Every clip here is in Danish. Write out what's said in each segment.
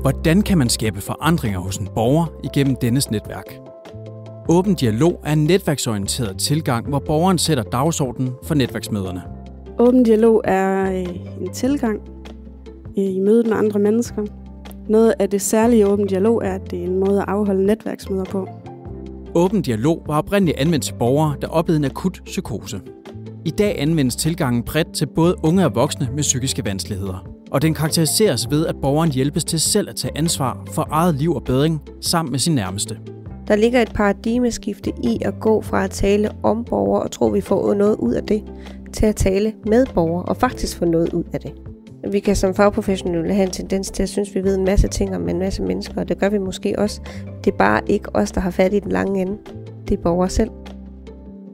Hvordan kan man skabe forandringer hos en borger igennem dennes netværk? Åben dialog er en netværksorienteret tilgang, hvor borgeren sætter dagsordenen for netværksmøderne. Åben dialog er øh, en tilgang øh, i mødet med andre mennesker. Noget af det særlige åben dialog er, at det er en måde at afholde netværksmøder på. Åben dialog var oprindeligt anvendt til borgere, der oplevede en akut psykose. I dag anvendes tilgangen bredt til både unge og voksne med psykiske vanskeligheder og den karakteriseres ved, at borgeren hjælpes til selv at tage ansvar for eget liv og bedring sammen med sin nærmeste. Der ligger et paradigmeskifte i at gå fra at tale om borgere og tro, vi får noget ud af det, til at tale med borgere og faktisk få noget ud af det. Vi kan som fagprofessionelle have en tendens til at synes, at vi ved en masse ting om en masse mennesker, og det gør vi måske også. Det er bare ikke os, der har fat i den lange ende. Det er borgere selv.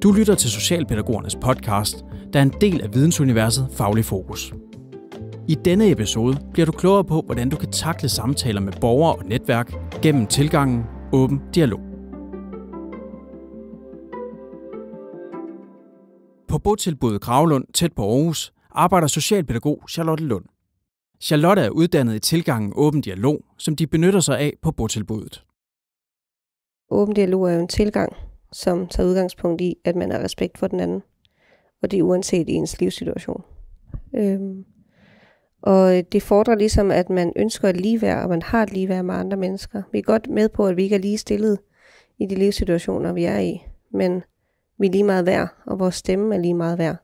Du lytter til Socialpædagogernes podcast, der er en del af vidensuniverset Faglig Fokus. I denne episode bliver du klogere på, hvordan du kan takle samtaler med borgere og netværk gennem tilgangen Åben Dialog. På botilbuddet Gravlund, tæt på Aarhus, arbejder socialpædagog Charlotte Lund. Charlotte er uddannet i tilgangen Åben Dialog, som de benytter sig af på botilbuddet. Åben dialog er jo en tilgang, som tager udgangspunkt i, at man har respekt for den anden, og det er uanset ens livssituation. Øhm, og øh, det fordrer ligesom, at man ønsker et ligeværd, og man har et ligeværd med andre mennesker. Vi er godt med på, at vi ikke er lige stillet i de livssituationer, vi er i, men vi er lige meget værd, og vores stemme er lige meget værd.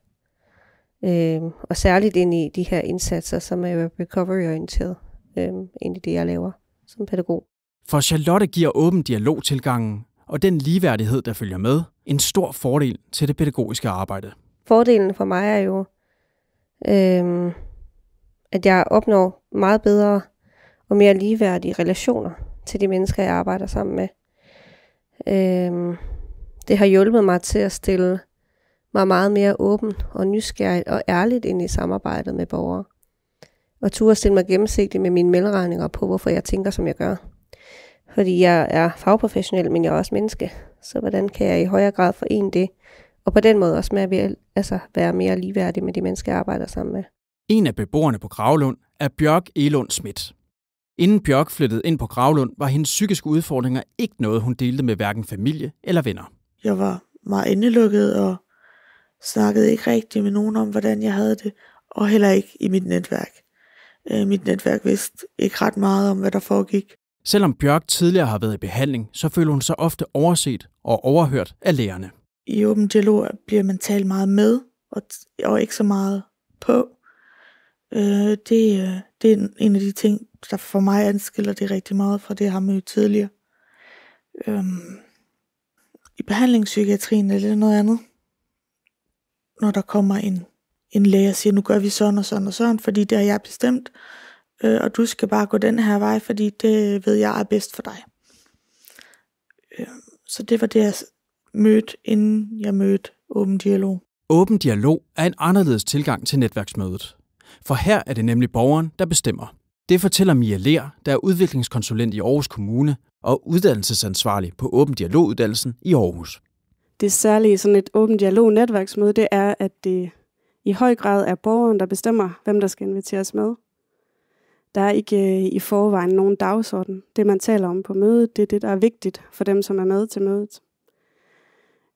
Øhm, og særligt ind i de her indsatser, som er recovery-orienteret, øhm, ind i det, jeg laver som pædagog. For Charlotte giver åben dialogtilgangen og den ligeværdighed, der følger med, en stor fordel til det pædagogiske arbejde. Fordelen for mig er jo, øhm, at jeg opnår meget bedre og mere ligeværdige relationer til de mennesker, jeg arbejder sammen med. Øhm, det har hjulpet mig til at stille mig meget mere åben og nysgerrig og ærligt ind i samarbejdet med borgere. Og turde stille mig gennemsigtig med mine melderegninger på, hvorfor jeg tænker, som jeg gør. Fordi jeg er fagprofessionel, men jeg er også menneske. Så hvordan kan jeg i højere grad forene det? Og på den måde også med at altså, være mere ligeværdig med de mennesker, jeg arbejder sammen med. En af beboerne på Gravlund er Bjørk Elund Schmidt. Inden Bjørk flyttede ind på Gravlund, var hendes psykiske udfordringer ikke noget, hun delte med hverken familie eller venner. Jeg var meget indelukket og snakkede ikke rigtig med nogen om, hvordan jeg havde det, og heller ikke i mit netværk. Øh, mit netværk vidste ikke ret meget om, hvad der foregik. Selvom Bjørk tidligere har været i behandling, så føler hun sig ofte overset og overhørt af lægerne. I åben dialog bliver man talt meget med, og ikke så meget på. Øh, det, øh, det er en af de ting, der for mig adskiller det rigtig meget fra det, jeg har mødt tidligere. Øh, I behandlingspsykiatrien er det noget andet. Når der kommer en, en læge og siger, nu gør vi sådan og sådan og sådan, fordi det har jeg bestemt, øh, og du skal bare gå den her vej, fordi det ved jeg er bedst for dig. Øh, så det var det, jeg mødte, inden jeg mødte Åben Dialog. Åben Dialog er en anderledes tilgang til netværksmødet. For her er det nemlig borgeren, der bestemmer. Det fortæller Mia Ler, der er udviklingskonsulent i Aarhus Kommune og uddannelsesansvarlig på Åben Dialoguddannelsen i Aarhus. Det særlige sådan et åbent dialog-netværksmøde, det er, at det i høj grad er borgeren, der bestemmer, hvem der skal inviteres med. Der er ikke øh, i forvejen nogen dagsorden. Det, man taler om på mødet, det er det, der er vigtigt for dem, som er med til mødet.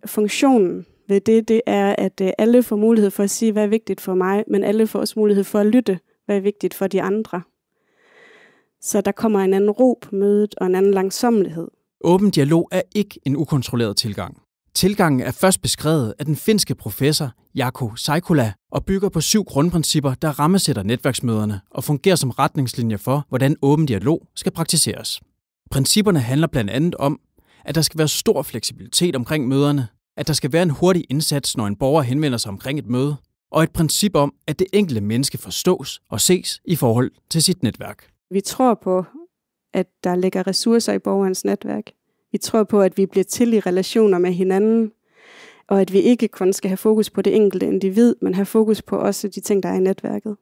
Funktionen ved det, det er, at øh, alle får mulighed for at sige, hvad er vigtigt for mig, men alle får også mulighed for at lytte, hvad er vigtigt for de andre. Så der kommer en anden ro på mødet og en anden langsommelighed. Åben dialog er ikke en ukontrolleret tilgang. Tilgangen er først beskrevet af den finske professor Jaakko Seikola og bygger på syv grundprincipper, der rammesætter netværksmøderne og fungerer som retningslinjer for, hvordan åben dialog skal praktiseres. Principperne handler blandt andet om, at der skal være stor fleksibilitet omkring møderne, at der skal være en hurtig indsats, når en borger henvender sig omkring et møde, og et princip om, at det enkelte menneske forstås og ses i forhold til sit netværk. Vi tror på, at der ligger ressourcer i borgerens netværk. Vi tror på, at vi bliver til i relationer med hinanden, og at vi ikke kun skal have fokus på det enkelte individ, men have fokus på også de ting, der er i netværket.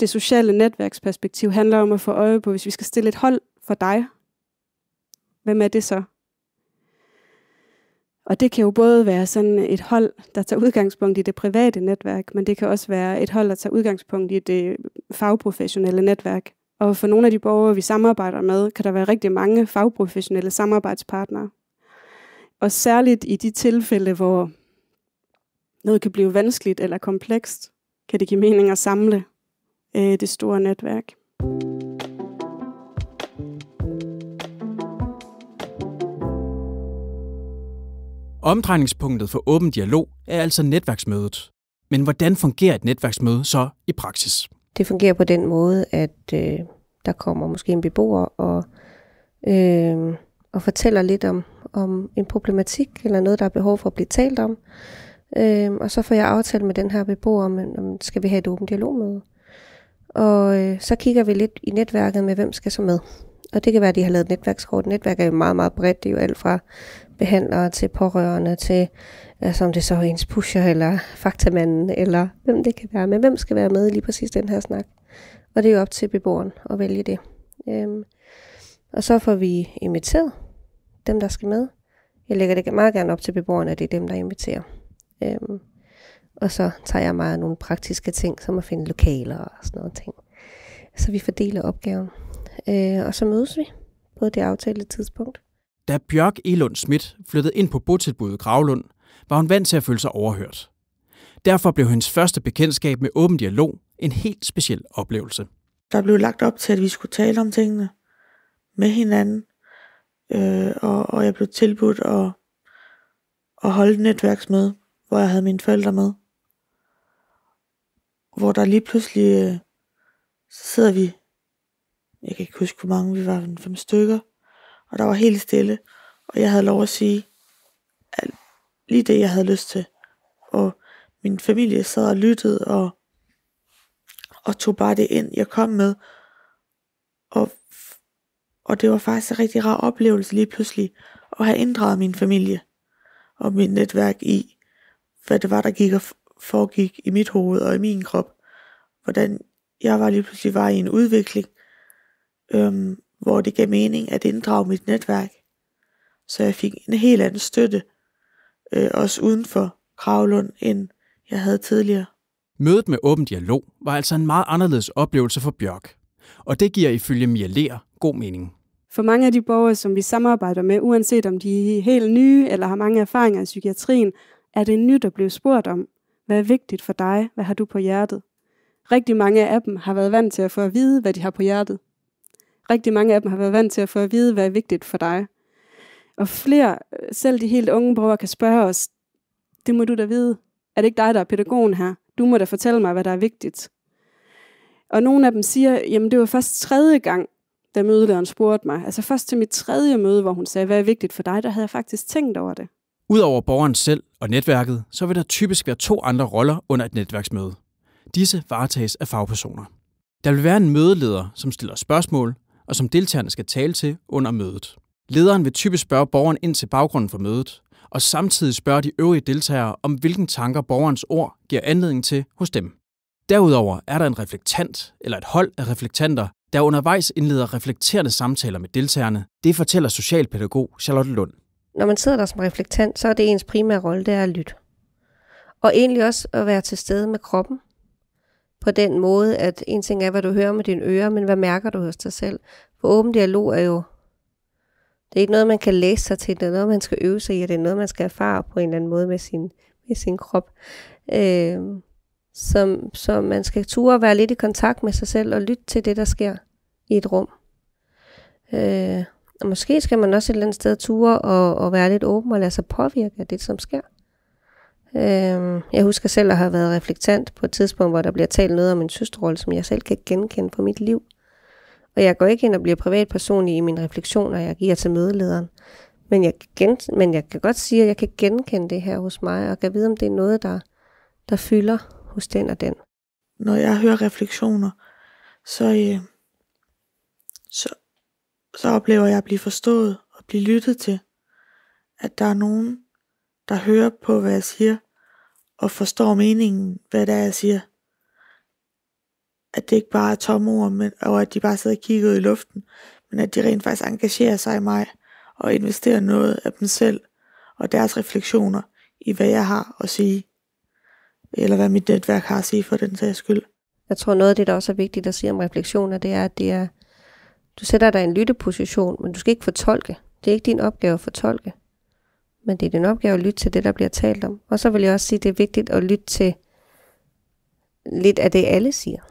Det sociale netværksperspektiv handler om at få øje på, hvis vi skal stille et hold for dig, hvem er det så? Og det kan jo både være sådan et hold, der tager udgangspunkt i det private netværk, men det kan også være et hold, der tager udgangspunkt i det fagprofessionelle netværk. Og for nogle af de borgere, vi samarbejder med, kan der være rigtig mange fagprofessionelle samarbejdspartnere. Og særligt i de tilfælde, hvor noget kan blive vanskeligt eller komplekst, kan det give mening at samle øh, det store netværk. thank you Omdrejningspunktet for åben dialog er altså netværksmødet. Men hvordan fungerer et netværksmøde så i praksis? Det fungerer på den måde, at øh, der kommer måske en beboer og, øh, og fortæller lidt om, om en problematik eller noget, der er behov for at blive talt om. Øh, og så får jeg aftalt med den her beboer, om, om skal vi have et åbent dialogmøde. Og øh, så kigger vi lidt i netværket med, hvem skal så med. Og det kan være, at de har lavet netværkskort. Netværk er jo meget, meget bredt. Det er jo alt fra behandlere, til pårørende, til altså om det så er ens pusher, eller faktamanden, eller hvem det kan være Men Hvem skal være med i lige præcis den her snak? Og det er jo op til beboeren at vælge det. Øhm, og så får vi inviteret dem, der skal med. Jeg lægger det meget gerne op til beboeren, at det er dem, der inviterer. Øhm, og så tager jeg meget nogle praktiske ting, som at finde lokaler og sådan noget ting. Så vi fordeler opgaven. Øh, og så mødes vi på det aftalte tidspunkt. Da Bjørk Elund Schmidt flyttede ind på botilbuddet Gravlund, var hun vant til at føle sig overhørt. Derfor blev hendes første bekendtskab med åben dialog en helt speciel oplevelse. Der blev lagt op til, at vi skulle tale om tingene med hinanden, øh, og, og jeg blev tilbudt at, at holde et netværksmøde, hvor jeg havde mine forældre med. Hvor der lige pludselig, øh, så sidder vi, jeg kan ikke huske hvor mange, vi var fem stykker, og der var helt stille, og jeg havde lov at sige at lige det, jeg havde lyst til. Og min familie sad og lyttede og, og tog bare det ind, jeg kom med. Og, og det var faktisk en rigtig rar oplevelse lige pludselig at have inddraget min familie og mit netværk i, hvad det var, der gik og foregik i mit hoved og i min krop. Hvordan jeg var lige pludselig var i en udvikling, øhm, hvor det gav mening at inddrage mit netværk. Så jeg fik en helt anden støtte, øh, også uden for Kravlund, end jeg havde tidligere. Mødet med åben dialog var altså en meget anderledes oplevelse for Bjørk. Og det giver ifølge Mia Ler god mening. For mange af de borgere, som vi samarbejder med, uanset om de er helt nye eller har mange erfaringer i psykiatrien, er det nyt at blive spurgt om, hvad er vigtigt for dig, hvad har du på hjertet? Rigtig mange af dem har været vant til at få at vide, hvad de har på hjertet rigtig mange af dem har været vant til at få at vide, hvad er vigtigt for dig. Og flere, øh, selv de helt unge borgere, kan spørge os, det må du da vide. Er det ikke dig, der er pædagogen her? Du må da fortælle mig, hvad der er vigtigt. Og nogle af dem siger, jamen det var først tredje gang, da mødelederen spurgte mig. Altså først til mit tredje møde, hvor hun sagde, hvad er vigtigt for dig, der havde jeg faktisk tænkt over det. Udover borgeren selv og netværket, så vil der typisk være to andre roller under et netværksmøde. Disse varetages af fagpersoner. Der vil være en mødeleder, som stiller spørgsmål, og som deltagerne skal tale til under mødet. Lederen vil typisk spørge borgeren ind til baggrunden for mødet, og samtidig spørge de øvrige deltagere om, hvilken tanker borgerens ord giver anledning til hos dem. Derudover er der en reflektant eller et hold af reflektanter, der undervejs indleder reflekterende samtaler med deltagerne. Det fortæller socialpædagog Charlotte Lund. Når man sidder der som reflektant, så er det ens primære rolle, det er at lytte. Og egentlig også at være til stede med kroppen på den måde, at en ting er, hvad du hører med dine ører, men hvad mærker du hos dig selv? For åben dialog er jo, det er ikke noget, man kan læse sig til, det er noget, man skal øve sig i, og det er noget, man skal erfare på en eller anden måde med sin, med sin krop. Øh, som, som man skal ture at være lidt i kontakt med sig selv og lytte til det, der sker i et rum. Øh, og måske skal man også et eller andet sted ture og, og være lidt åben og lade sig påvirke af det, som sker. Øh, jeg husker selv at have været reflektant på et tidspunkt, hvor der bliver talt noget om en søsterrolle, som jeg selv kan genkende fra mit liv. Og jeg går ikke ind og bliver privatperson i mine refleksioner, jeg giver til mødelederen. Men jeg, gen, men jeg kan godt sige, at jeg kan genkende det her hos mig, og kan vide, om det er noget, der, der fylder hos den og den. Når jeg hører refleksioner, så, øh, så, så oplever jeg at blive forstået og blive lyttet til. At der er nogen, der hører på, hvad jeg siger, og forstår meningen, hvad det er, jeg siger. At det ikke bare er tomme ord, men, og at de bare sidder og kigger ud i luften, men at de rent faktisk engagerer sig i mig og investerer noget af dem selv og deres refleksioner i, hvad jeg har at sige. Eller hvad mit netværk har at sige for den sags skyld. Jeg tror noget af det, der også er vigtigt at sige om refleksioner, det er, at det er, du sætter dig i en lytteposition, men du skal ikke fortolke. Det er ikke din opgave at fortolke men det er din opgave at lytte til det, der bliver talt om. Og så vil jeg også sige, at det er vigtigt at lytte til lidt af det, alle siger.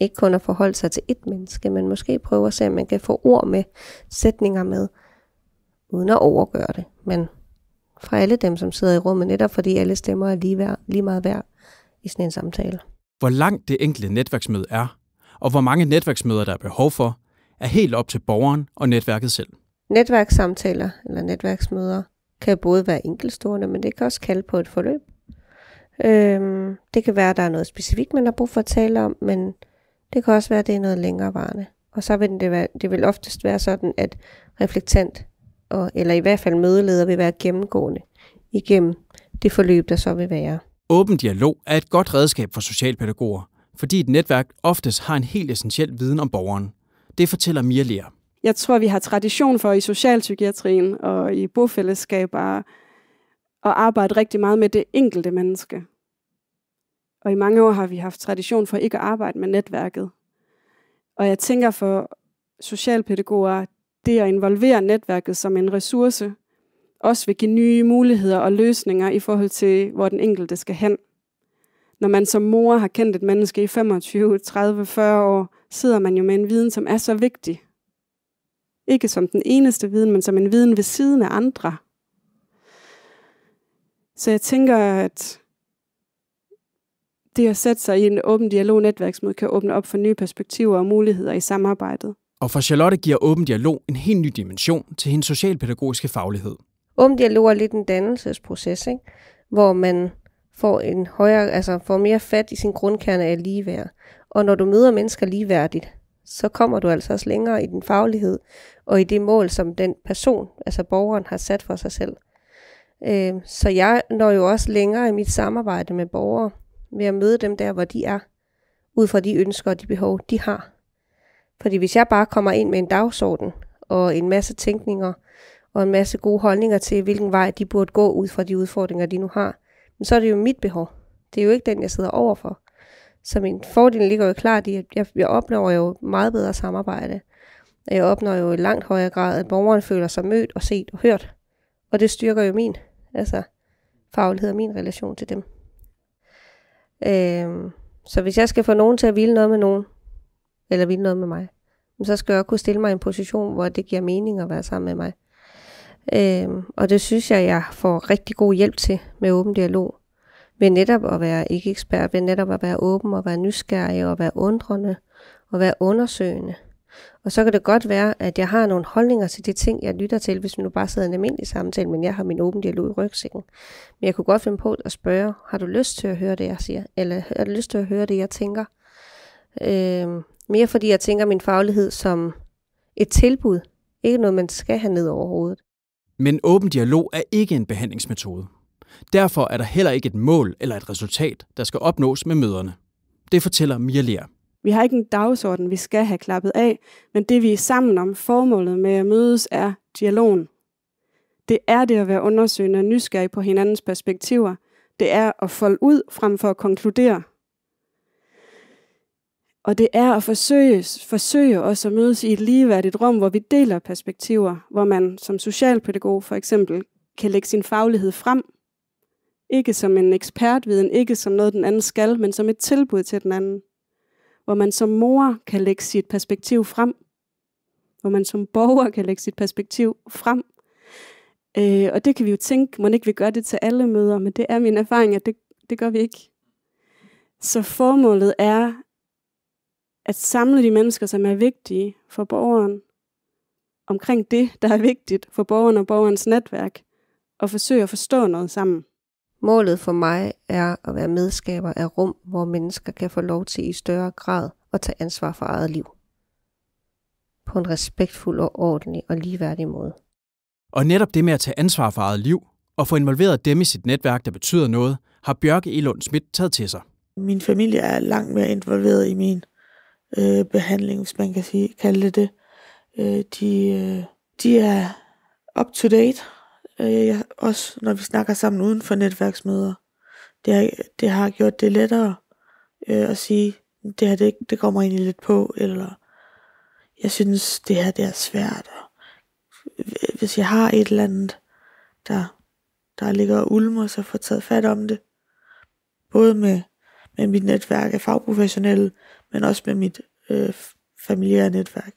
Ikke kun at forholde sig til et menneske, men måske prøve at se, om man kan få ord med, sætninger med, uden at overgøre det. Men fra alle dem, som sidder i rummet, netop fordi alle stemmer er lige, værd, lige meget værd i sådan en samtale. Hvor langt det enkelte netværksmøde er, og hvor mange netværksmøder der er behov for, er helt op til borgeren og netværket selv. Netværkssamtaler eller netværksmøder kan både være enkelstående, men det kan også kalde på et forløb. Øhm, det kan være, at der er noget specifikt, man har brug for at tale om, men det kan også være, at det er noget længerevarende. Og så vil det, være, det vil oftest være sådan, at reflektant, og, eller i hvert fald mødeleder, vil være gennemgående igennem det forløb, der så vil være. Åben dialog er et godt redskab for socialpædagoger, fordi et netværk oftest har en helt essentiel viden om borgeren. Det fortæller Mia Lea. Jeg tror, vi har tradition for i socialpsykiatrien og i bofællesskaber at arbejde rigtig meget med det enkelte menneske. Og i mange år har vi haft tradition for ikke at arbejde med netværket. Og jeg tænker for socialpædagoger, det at involvere netværket som en ressource, også vil give nye muligheder og løsninger i forhold til, hvor den enkelte skal hen. Når man som mor har kendt et menneske i 25, 30, 40 år, sidder man jo med en viden, som er så vigtig, ikke som den eneste viden, men som en viden ved siden af andre. Så jeg tænker, at det at sætte sig i en åben dialog netværksmøde kan åbne op for nye perspektiver og muligheder i samarbejdet. Og for Charlotte giver åben dialog en helt ny dimension til hendes socialpædagogiske faglighed. Åben dialog er lidt en dannelsesproces, ikke? hvor man får, en højere, altså får mere fat i sin grundkerne af ligeværd. Og når du møder mennesker ligeværdigt, så kommer du altså også længere i din faglighed og i det mål, som den person, altså borgeren, har sat for sig selv. Øhm, så jeg når jo også længere i mit samarbejde med borgere ved at møde dem der, hvor de er, ud fra de ønsker og de behov, de har. Fordi hvis jeg bare kommer ind med en dagsorden og en masse tænkninger og en masse gode holdninger til, hvilken vej de burde gå ud fra de udfordringer, de nu har, så er det jo mit behov. Det er jo ikke den, jeg sidder overfor. Så min fordel ligger jo klart i, at jeg, jeg opnår jo meget bedre samarbejde. Jeg opnår jo i langt højere grad, at borgeren føler sig mødt og set og hørt. Og det styrker jo min altså, faglighed og min relation til dem. Øhm, så hvis jeg skal få nogen til at ville noget med nogen, eller ville noget med mig, så skal jeg kunne stille mig i en position, hvor det giver mening at være sammen med mig. Øhm, og det synes jeg, jeg får rigtig god hjælp til med åben dialog ved netop at være ikke ekspert, ved netop at være åben og være nysgerrig og være undrende og være undersøgende. Og så kan det godt være, at jeg har nogle holdninger til de ting, jeg lytter til, hvis vi nu bare sidder i en almindelig samtale, men jeg har min åben dialog i rygsækken. Men jeg kunne godt finde på at spørge, har du lyst til at høre det, jeg siger? Eller har du lyst til at høre det, jeg tænker? Øh, mere fordi jeg tænker min faglighed som et tilbud, ikke noget, man skal have ned over hovedet. Men åben dialog er ikke en behandlingsmetode. Derfor er der heller ikke et mål eller et resultat, der skal opnås med møderne. Det fortæller Mia Lear. Vi har ikke en dagsorden, vi skal have klappet af, men det vi er sammen om, formålet med at mødes, er dialogen. Det er det at være undersøgende og nysgerrig på hinandens perspektiver. Det er at folde ud frem for at konkludere. Og det er at forsøge, forsøge også at mødes i et ligeværdigt rum, hvor vi deler perspektiver, hvor man som socialpædagog for eksempel kan lægge sin faglighed frem ikke som en ekspertviden, ikke som noget, den anden skal, men som et tilbud til den anden. Hvor man som mor kan lægge sit perspektiv frem. Hvor man som borger kan lægge sit perspektiv frem. Øh, og det kan vi jo tænke, må ikke vi gør det til alle møder, men det er min erfaring, at det, det gør vi ikke. Så formålet er at samle de mennesker, som er vigtige for borgeren, omkring det, der er vigtigt for borgeren og borgerens netværk, og forsøge at forstå noget sammen. Målet for mig er at være medskaber af rum, hvor mennesker kan få lov til i større grad at tage ansvar for eget liv. På en respektfuld og ordentlig og ligeværdig måde. Og netop det med at tage ansvar for eget liv og få involveret dem i sit netværk, der betyder noget, har Bjørke Elund Schmidt taget til sig. Min familie er langt mere involveret i min øh, behandling, hvis man kan sige, kalde det det. Øh, de, øh, de er up to date øh, også når vi snakker sammen uden for netværksmøder. Det har, det har gjort det lettere øh, at sige, det her det, det kommer egentlig lidt på, eller jeg synes, det her det er svært. Og hvis jeg har et eller andet, der, der ligger og ulmer, så får taget fat om det. Både med, med mit netværk af fagprofessionelle, men også med mit øh, familiære netværk.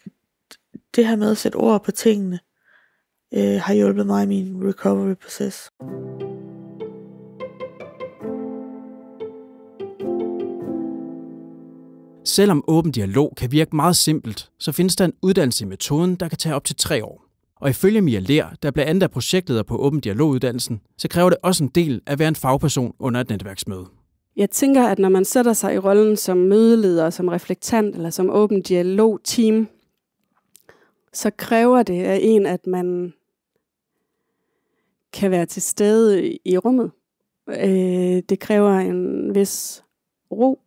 Det her med at sætte ord på tingene, øh, har hjulpet mig i min recovery-proces. Selvom åben dialog kan virke meget simpelt, så findes der en uddannelse i metoden, der kan tage op til tre år. Og ifølge Mia Ler, der blandt andet er projektleder på Åben Dialoguddannelsen, så kræver det også en del at være en fagperson under et netværksmøde. Jeg tænker, at når man sætter sig i rollen som mødeleder, som reflektant eller som åben dialog-team, så kræver det af en, at man kan være til stede i rummet. Øh, det kræver en vis ro.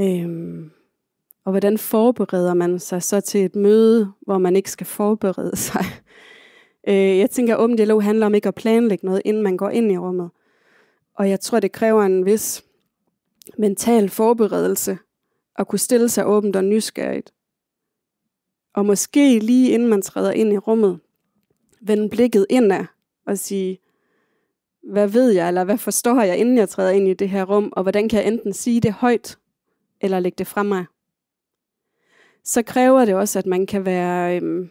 Øh, og hvordan forbereder man sig så til et møde, hvor man ikke skal forberede sig? Øh, jeg tænker, at det dialog handler om ikke at planlægge noget, inden man går ind i rummet. Og jeg tror, det kræver en vis mental forberedelse at kunne stille sig åbent og nysgerrigt. Og måske lige inden man træder ind i rummet, vende blikket indad og sige, hvad ved jeg, eller hvad forstår jeg, inden jeg træder ind i det her rum, og hvordan kan jeg enten sige det højt, eller lægge det frem mig. Så kræver det også, at man kan være, øhm,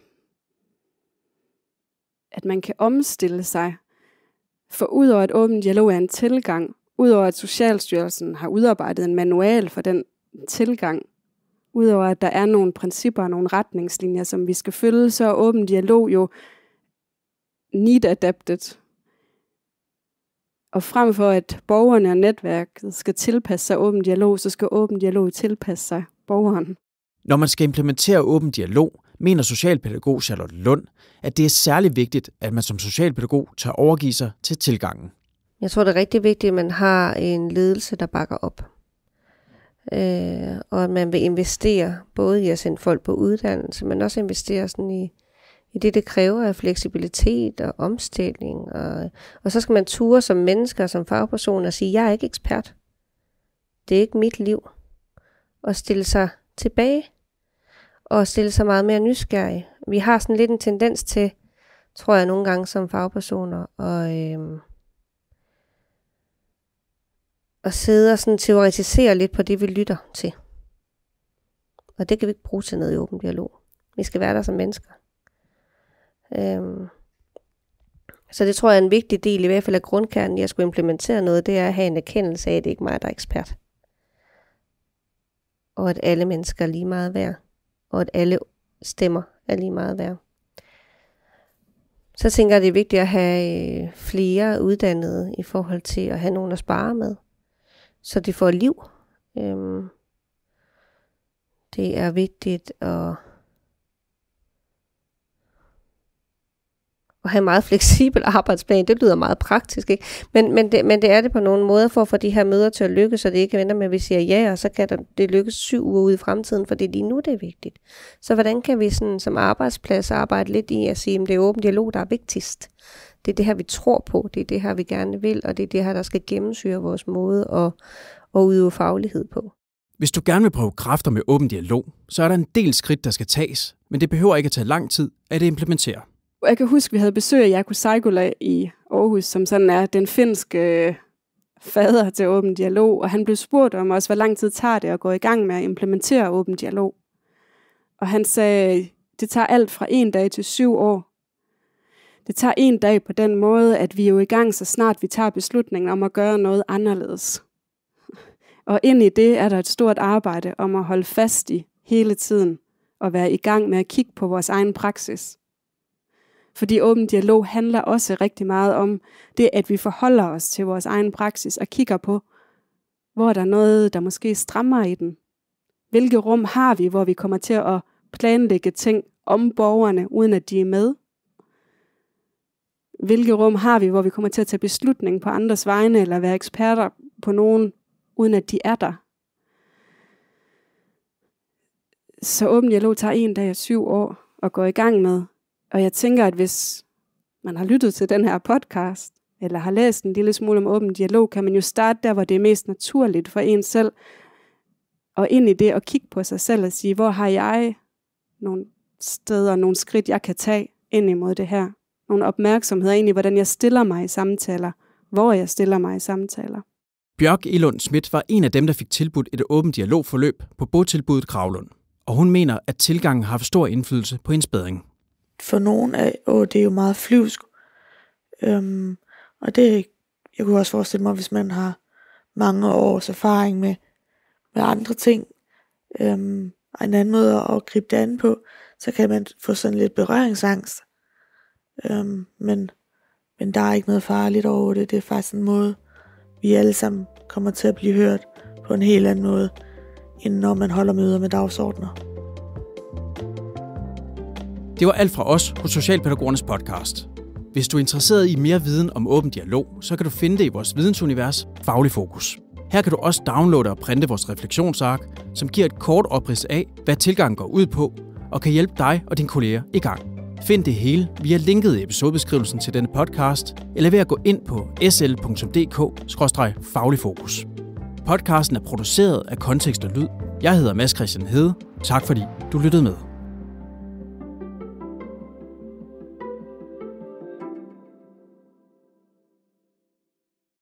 at man kan omstille sig. For udover at åben dialog er en tilgang, udover at Socialstyrelsen har udarbejdet en manual for den tilgang, udover at der er nogle principper og nogle retningslinjer, som vi skal følge, så er åben dialog jo need adapted. Og frem for at borgerne og netværket skal tilpasse sig åben dialog, så skal åben dialog tilpasse sig borgeren. Når man skal implementere åben dialog, mener socialpædagog Charlotte Lund, at det er særlig vigtigt, at man som socialpædagog tager overgive sig til tilgangen. Jeg tror, det er rigtig vigtigt, at man har en ledelse, der bakker op. Øh, og at man vil investere både i at sende folk på uddannelse, men også investere sådan i i det, det kræver af fleksibilitet og omstilling. Og, og så skal man ture som mennesker, som fagperson og sige, jeg er ikke ekspert. Det er ikke mit liv. Og stille sig tilbage og stille sig meget mere nysgerrig. Vi har sådan lidt en tendens til, tror jeg nogle gange som fagpersoner, og, øhm, at sidde og sådan teoretisere lidt på det, vi lytter til. Og det kan vi ikke bruge til noget i åben dialog. Vi skal være der som mennesker. Øhm, så det tror jeg er en vigtig del, i hvert fald af grundkernen, jeg skulle implementere noget, det er at have en erkendelse af, at det ikke er mig, der er ekspert. Og at alle mennesker er lige meget værd. Og at alle stemmer er lige meget værd. Så tænker jeg, det er vigtigt at have øh, flere uddannede i forhold til at have nogen at spare med. Så de får liv. Øhm, det er vigtigt at at have meget fleksibel arbejdsplan. Det lyder meget praktisk, ikke? Men, men, det, men det er det på nogle måder for at få de her møder til at lykkes, så det ikke venter med, at vi siger ja, og så kan det lykkes syv uger ude i fremtiden, for det er lige nu, det er vigtigt. Så hvordan kan vi sådan, som arbejdsplads arbejde lidt i at sige, at det er åben dialog, der er vigtigst? Det er det her, vi tror på, det er det her, vi gerne vil, og det er det her, der skal gennemsyre vores måde at, at udøve faglighed på. Hvis du gerne vil prøve kræfter med åben dialog, så er der en del skridt, der skal tages, men det behøver ikke at tage lang tid at implementere. Jeg kan huske, vi havde besøg af Jakob Seigula i Aarhus, som sådan er den finske øh, fader til åben dialog, og han blev spurgt om også, hvor lang tid tager det at gå i gang med at implementere åben dialog. Og han sagde, det tager alt fra en dag til syv år. Det tager en dag på den måde, at vi er jo i gang, så snart vi tager beslutningen om at gøre noget anderledes. Og ind i det er der et stort arbejde om at holde fast i hele tiden og være i gang med at kigge på vores egen praksis. Fordi åben dialog handler også rigtig meget om det, at vi forholder os til vores egen praksis og kigger på, hvor der er noget, der måske strammer i den. Hvilke rum har vi, hvor vi kommer til at planlægge ting om borgerne, uden at de er med? Hvilke rum har vi, hvor vi kommer til at tage beslutning på andres vegne, eller være eksperter på nogen, uden at de er der? Så åben dialog tager en dag og syv år at gå i gang med, og jeg tænker, at hvis man har lyttet til den her podcast, eller har læst en lille smule om åben dialog, kan man jo starte der, hvor det er mest naturligt for en selv, og ind i det og kigge på sig selv og sige, hvor har jeg nogle steder, nogle skridt, jeg kan tage ind imod det her. Nogle opmærksomheder ind i, hvordan jeg stiller mig i samtaler, hvor jeg stiller mig i samtaler. Bjørk Ilund Schmidt var en af dem, der fik tilbudt et åbent dialogforløb på botilbuddet Kravlund, og hun mener, at tilgangen har haft stor indflydelse på hendes bedring for nogen er åh, det er jo meget flyvsk. Øhm, og det, jeg kunne også forestille mig, hvis man har mange års erfaring med, med andre ting, øhm, og en anden måde at gribe det an på, så kan man få sådan lidt berøringsangst. Øhm, men, men der er ikke noget farligt over det. Det er faktisk en måde, vi alle sammen kommer til at blive hørt på en helt anden måde, end når man holder møder med dagsordner. Det var alt fra os på Socialpædagogernes podcast. Hvis du er interesseret i mere viden om åben dialog, så kan du finde det i vores vidensunivers Faglig Fokus. Her kan du også downloade og printe vores refleksionsark, som giver et kort oprids af, hvad tilgangen går ud på, og kan hjælpe dig og dine kolleger i gang. Find det hele via linket i episodebeskrivelsen til denne podcast, eller ved at gå ind på sl.dk-fagligfokus. Podcasten er produceret af Kontekst og Lyd. Jeg hedder Mads Christian Hede. Tak fordi du lyttede med.